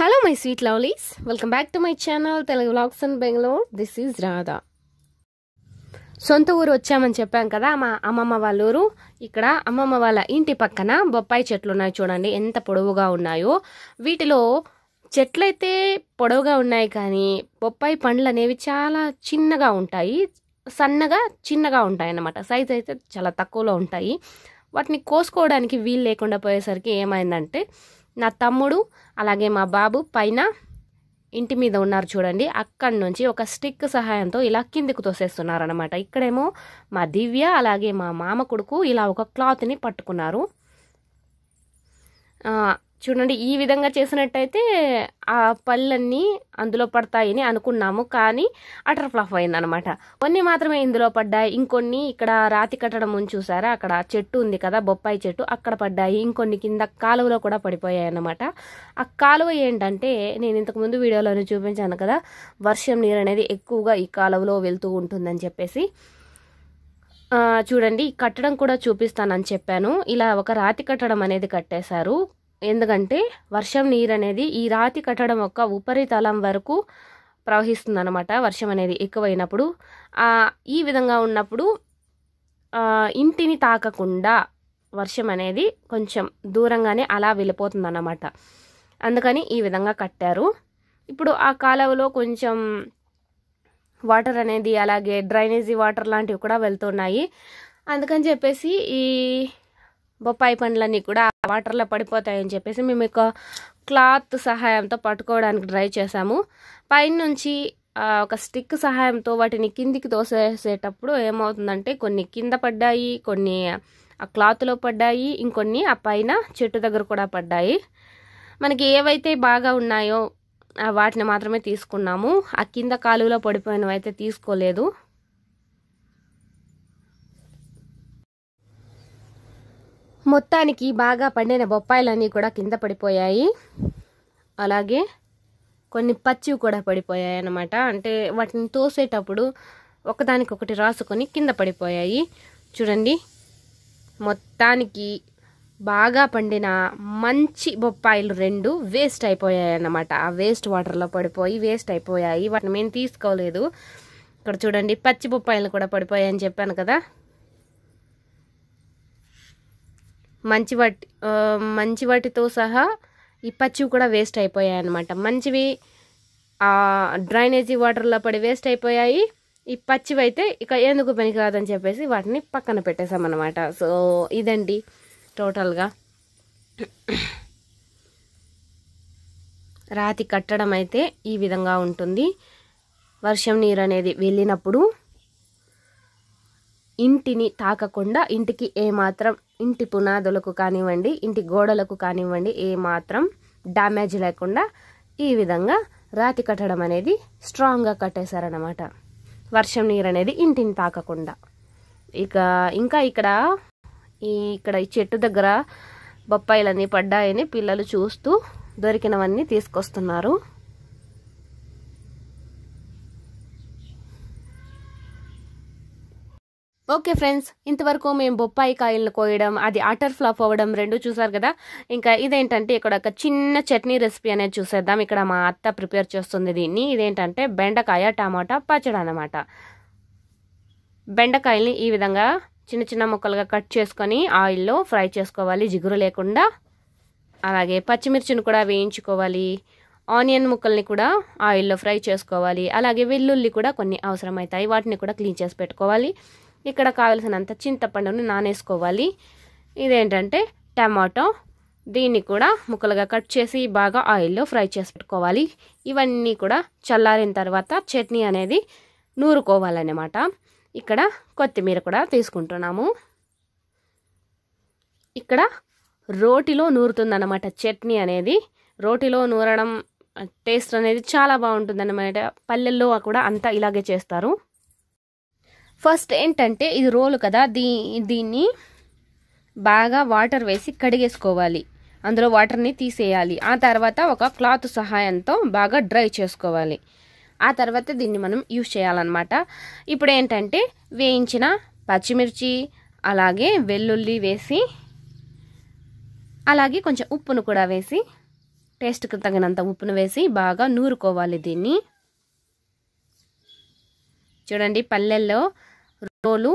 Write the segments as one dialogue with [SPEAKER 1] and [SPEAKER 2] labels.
[SPEAKER 1] hello my sweet lovelies welcome back to my channel Telugu blogs and Bengaluru this is Radha సొంత ఊరు వచ్చామని చెప్పాం కదా మా అమ్మమ్మ వాళ్ళ ఊరు ఇక్కడ అమ్మమ్మ వాళ్ళ ఇంటి పక్కన బొప్పాయి చెట్లు ఉన్నాయి చూడండి ఎంత పొడవుగా ఉన్నాయో వీటిలో చెట్లయితే పొడవుగా ఉన్నాయి కానీ బొప్పాయి పండ్లు అనేవి చాలా చిన్నగా ఉంటాయి సన్నగా చిన్నగా ఉంటాయి అన్నమాట సైజ్ అయితే చాలా తక్కువలో ఉంటాయి వాటిని కోసుకోవడానికి వీలు లేకుండా పోయేసరికి ఏమైందంటే నా తమ్ముడు అలాగే మా బాబు పైన ఇంటి మీద ఉన్నారు చూడండి అక్కడి నుంచి ఒక స్టిక్ సహాయంతో ఇలా కిందికి తోసేస్తున్నారనమాట ఇక్కడేమో మా దివ్య అలాగే మా మామ కొడుకు ఇలా ఒక క్లాత్ని పట్టుకున్నారు చూడండి ఈ విధంగా చేసినట్టయితే ఆ పళ్ళన్నీ అందులో పడతాయని అనుకున్నాము కానీ అటర్ ఫ్లఫ్ అయిందనమాట కొన్ని మాత్రమే ఇందులో పడ్డాయి ఇంకొన్ని ఇక్కడ రాతి కట్టడం చూసారా అక్కడ చెట్టు ఉంది కదా బొప్పాయి చెట్టు అక్కడ పడ్డాయి ఇంకొన్ని కింద కాలువలో కూడా పడిపోయాయి అనమాట ఆ కాలువ ఏంటంటే నేను ఇంతకుముందు వీడియోలోనే చూపించాను కదా వర్షం నీరు అనేది ఎక్కువగా ఈ కాలువలో వెళ్తూ ఉంటుందని చెప్పేసి చూడండి కట్టడం కూడా చూపిస్తానని చెప్పాను ఇలా ఒక రాతి కట్టడం అనేది కట్టేశారు ఎందుకంటే వర్షం నీరు అనేది ఈ రాతి కట్టడం యొక్క ఉపరితలం వరకు ప్రవహిస్తుంది అనమాట వర్షం అనేది ఎక్కువైనప్పుడు ఈ విధంగా ఉన్నప్పుడు ఇంటిని తాకకుండా వర్షం అనేది కొంచెం దూరంగానే అలా వెళ్ళిపోతుంది అన్నమాట అందుకని ఈ విధంగా కట్టారు ఇప్పుడు ఆ కాలువలో కొంచెం వాటర్ అనేది అలాగే డ్రైనేజీ వాటర్ లాంటివి కూడా వెళ్తున్నాయి అందుకని చెప్పేసి ఈ బొప్పాయి పండ్లన్నీ కూడా వాటర్లో పడిపోతాయని చెప్పేసి మేము ఒక క్లాత్ సహాయంతో పట్టుకోవడానికి ట్రై చేసాము పైనుంచి ఒక స్టిక్ సహాయంతో వాటిని కిందికి తోసేసేటప్పుడు ఏమవుతుందంటే కొన్ని కింద పడ్డాయి కొన్ని ఆ క్లాత్లో పడ్డాయి ఇంకొన్ని ఆ పైన చెట్టు దగ్గర కూడా పడ్డాయి మనకి ఏవైతే బాగా ఉన్నాయో వాటిని మాత్రమే తీసుకున్నాము ఆ కింద కాలువలో పడిపోయినవి అయితే తీసుకోలేదు మొత్తానికి బాగా పండిన బొప్పాయిలన్నీ కూడా కింద పడిపోయాయి అలాగే కొన్ని పచ్చివి కూడా పడిపోయాయి అన్నమాట అంటే వాటిని తోసేటప్పుడు ఒకదానికొకటి రాసుకొని కింద పడిపోయాయి చూడండి మొత్తానికి బాగా పండిన మంచి బొప్పాయిలు రెండు వేస్ట్ అయిపోయాయి అన్నమాట ఆ వేస్ట్ వాటర్లో పడిపోయి వేస్ట్ అయిపోయాయి వాటిని మేము తీసుకోలేదు ఇక్కడ చూడండి పచ్చి బొప్పాయిలు కూడా పడిపోయాయని చెప్పాను కదా మంచి వాటి మంచి వాటితో సహా ఈ పచ్చివి కూడా వేస్ట్ అయిపోయాయి అనమాట మంచివి డ్రైనేజీ వాటర్లో పడి వేస్ట్ అయిపోయాయి ఈ పచ్చివి అయితే ఇక ఎందుకు పనికి కాదని చెప్పేసి వాటిని పక్కన పెట్టేశామన్నమాట సో ఇదండి టోటల్గా రాతి కట్టడం అయితే ఈ విధంగా ఉంటుంది వర్షం నీరు అనేది వెళ్ళినప్పుడు ఇంటిని తాకకుండా ఇంటికి ఏమాత్రం ఇంటి పునాదులకు కానివ్వండి ఇంటి గోడలకు కానివ్వండి ఏమాత్రం డ్యామేజ్ లేకుండా ఈ విధంగా రాతి కట్టడం అనేది స్ట్రాంగ్గా కట్టేశారనమాట వర్షం నీరు అనేది ఇంటిని తాకకుండా ఇక ఇంకా ఇక్కడ ఈ ఇక్కడ ఈ చెట్టు దగ్గర బొప్పాయిలన్నీ పడ్డాయని పిల్లలు చూస్తూ దొరికినవన్నీ తీసుకొస్తున్నారు ఓకే ఫ్రెండ్స్ ఇంతవరకు మేము బొప్పాయి కాయలను కోయడం అది అటర్ ఫ్లాప్ అవ్వడం రెండు చూసారు కదా ఇంకా ఇదేంటంటే ఇక్కడ ఒక చిన్న చట్నీ రెసిపీ అనేది చూసేద్దాం ఇక్కడ మా అత్త ప్రిపేర్ చేస్తుంది దీన్ని ఇదేంటంటే బెండకాయ టమాటా పచ్చడి అనమాట బెండకాయల్ని ఈ విధంగా చిన్న చిన్న ముక్కలుగా కట్ చేసుకొని ఆయిల్లో ఫ్రై చేసుకోవాలి జిగురు లేకుండా అలాగే పచ్చిమిర్చిని కూడా వేయించుకోవాలి ఆనియన్ ముక్కల్ని కూడా ఆయిల్లో ఫ్రై చేసుకోవాలి అలాగే వెల్లుల్లి కూడా కొన్ని అవసరమవుతాయి వాటిని కూడా క్లీన్ చేసి పెట్టుకోవాలి ఇక్కడ కావలసినంత చింతపండును నానేసుకోవాలి ఇదేంటంటే టమాటో దీన్ని కూడా ముక్కలుగా కట్ చేసి బాగా ఆయిల్లో ఫ్రై చేసి పెట్టుకోవాలి ఇవన్నీ కూడా చల్లారిన తర్వాత చట్నీ అనేది నూరుకోవాలన్నమాట ఇక్కడ కొత్తిమీర కూడా తీసుకుంటున్నాము ఇక్కడ రోటిలో నూరుతుందన్నమాట చట్నీ అనేది రోటిలో నూరడం టేస్ట్ అనేది చాలా బాగుంటుందన్నమాట పల్లెల్లో కూడా అంతా ఇలాగే చేస్తారు ఫస్ట్ ఏంటంటే ఇది రోలు కదా దీ దీన్ని బాగా వాటర్ వేసి కడిగేసుకోవాలి అందులో వాటర్ని తీసేయాలి ఆ తర్వాత ఒక క్లాత్ సహాయంతో బాగా డ్రై చేసుకోవాలి ఆ తర్వాత దీన్ని మనం యూజ్ చేయాలన్నమాట ఇప్పుడు ఏంటంటే వేయించిన పచ్చిమిర్చి అలాగే వెల్లుల్లి వేసి అలాగే కొంచెం ఉప్పును కూడా వేసి టేస్ట్కి తగినంత ఉప్పును వేసి బాగా నూరుకోవాలి దీన్ని చూడండి పల్లెల్లో రోలు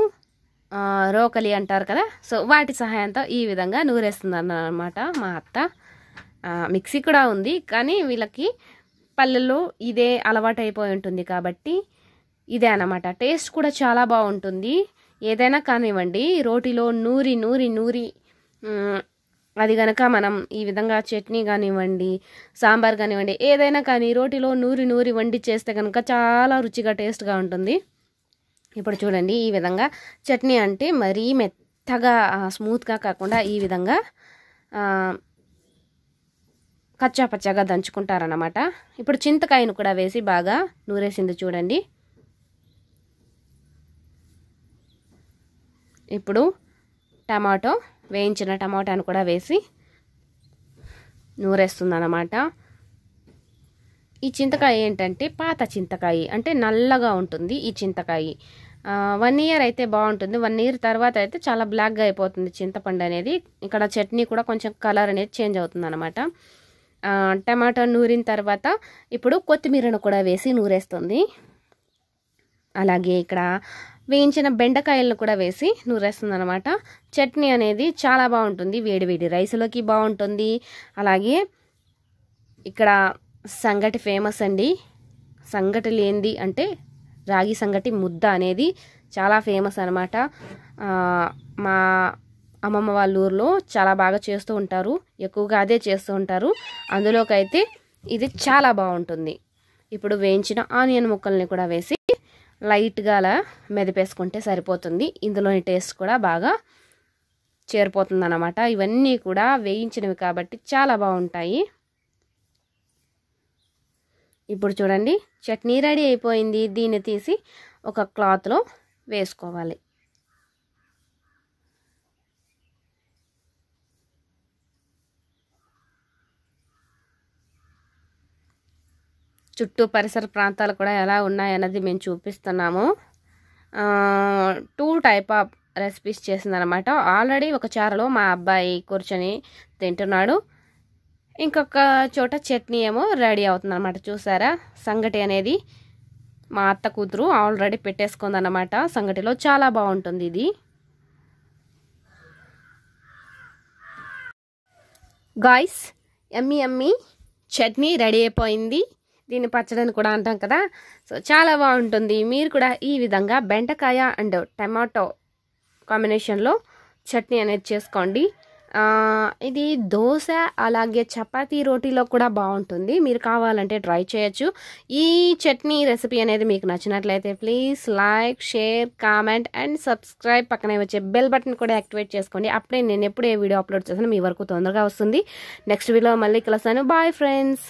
[SPEAKER 1] రోకలి అంటారు కదా సో వాటి సహాయంతో ఈ విధంగా నూరేస్తుంది అన్నమాట మా అత్త మిక్సీ కూడా ఉంది కానీ వీళ్ళకి పల్లెల్లో ఇదే అలవాటు అయిపోయి ఉంటుంది కాబట్టి ఇదే అనమాట టేస్ట్ కూడా చాలా బాగుంటుంది ఏదైనా కానివ్వండి రోటిలో నూరి నూరి నూరి అది గనక మనం ఈ విధంగా చట్నీ కానివ్వండి సాంబార్ కానివ్వండి ఏదైనా కానీ రోటిలో నూరి నూరి వండి చేస్తే కనుక చాలా రుచిగా టేస్ట్గా ఉంటుంది ఇప్పుడు చూడండి ఈ విధంగా చట్నీ అంటే మరీ మెత్తగా స్మూత్గా కాకుండా ఈ విధంగా కచ్చా పచ్చాగా దంచుకుంటారన్నమాట ఇప్పుడు చింతకాయను కూడా వేసి బాగా నూరేసింది చూడండి ఇప్పుడు టమాటో వేయించిన టమాటాను కూడా వేసి నూరేస్తుందన్నమాట ఈ చింతకాయ ఏంటంటే పాత చింతకాయ అంటే నల్లగా ఉంటుంది ఈ చింతకాయ వన్ ఇయర్ అయితే బాగుంటుంది వన్ ఇయర్ తర్వాత అయితే చాలా బ్లాక్గా అయిపోతుంది చింతపండు అనేది ఇక్కడ చట్నీ కూడా కొంచెం కలర్ అనేది చేంజ్ అవుతుంది అనమాట టమాటో నూరిన తర్వాత ఇప్పుడు కొత్తిమీరను కూడా వేసి నూరేస్తుంది అలాగే ఇక్కడ వేయించిన బెండకాయలను కూడా వేసి నూరేస్తుంది అనమాట చట్నీ అనేది చాలా బాగుంటుంది వేడివేడి రైస్లోకి బాగుంటుంది అలాగే ఇక్కడ సంగటి ఫేమస్ అండి సంగటి లేనిది అంటే రాగి సంగటి ముద్ద అనేది చాలా ఫేమస్ అనమాట మా అమ్మమ్మ వాళ్ళ ఊర్లో చాలా బాగా చేస్తూ ఉంటారు ఎక్కువగా అదే చేస్తూ ఉంటారు అందులోకైతే ఇది చాలా బాగుంటుంది ఇప్పుడు వేయించిన ఆనియన్ ముక్కల్ని కూడా వేసి లైట్గా అలా మెదిపేసుకుంటే సరిపోతుంది ఇందులోని టేస్ట్ కూడా బాగా చేరిపోతుంది అన్నమాట ఇవన్నీ కూడా వేయించినవి కాబట్టి చాలా బాగుంటాయి ఇప్పుడు చూడండి చట్నీ రెడీ అయిపోయింది దీన్ని తీసి ఒక క్లాత్లో వేసుకోవాలి చుట్టూ పరిసర ప్రాంతాలు కూడా ఎలా ఉన్నాయన్నది మేము చూపిస్తున్నాము టూ టైప్ ఆఫ్ రెసిపీస్ చేసిందనమాట ఆల్రెడీ ఒక చారలో మా అబ్బాయి కూర్చొని తింటున్నాడు ఇంకొక చోట చట్నీ ఏమో రెడీ అవుతుందన్నమాట చూసారా సంగటి అనేది మా అత్త కూతురు ఆల్రెడీ పెట్టేసుకుందన్నమాట సంగటిలో చాలా బాగుంటుంది ఇది గాయస్ ఎమ్మి ఎమ్మి చట్నీ రెడీ అయిపోయింది దీన్ని పచ్చడని కూడా అంటాం కదా సో చాలా బాగుంటుంది మీరు కూడా ఈ విధంగా బెండకాయ అండ్ టమాటో కాంబినేషన్లో చట్నీ అనేది చేసుకోండి ఇది దోశ అలాగే చపాతీ రోటీలో కూడా బాగుంటుంది మీరు కావాలంటే ట్రై చేయొచ్చు ఈ చట్నీ రెసిపీ అనేది మీకు నచ్చినట్లయితే please like share comment and subscribe పక్కనే వచ్చే బెల్ బటన్ కూడా యాక్టివేట్ చేసుకోండి అప్పుడే నేను ఎప్పుడు ఏ వీడియో అప్లోడ్ చేసినా మీ వరకు తొందరగా వస్తుంది నెక్స్ట్ వీడియో మళ్ళీ కలుస్తాను బాయ్ ఫ్రెండ్స్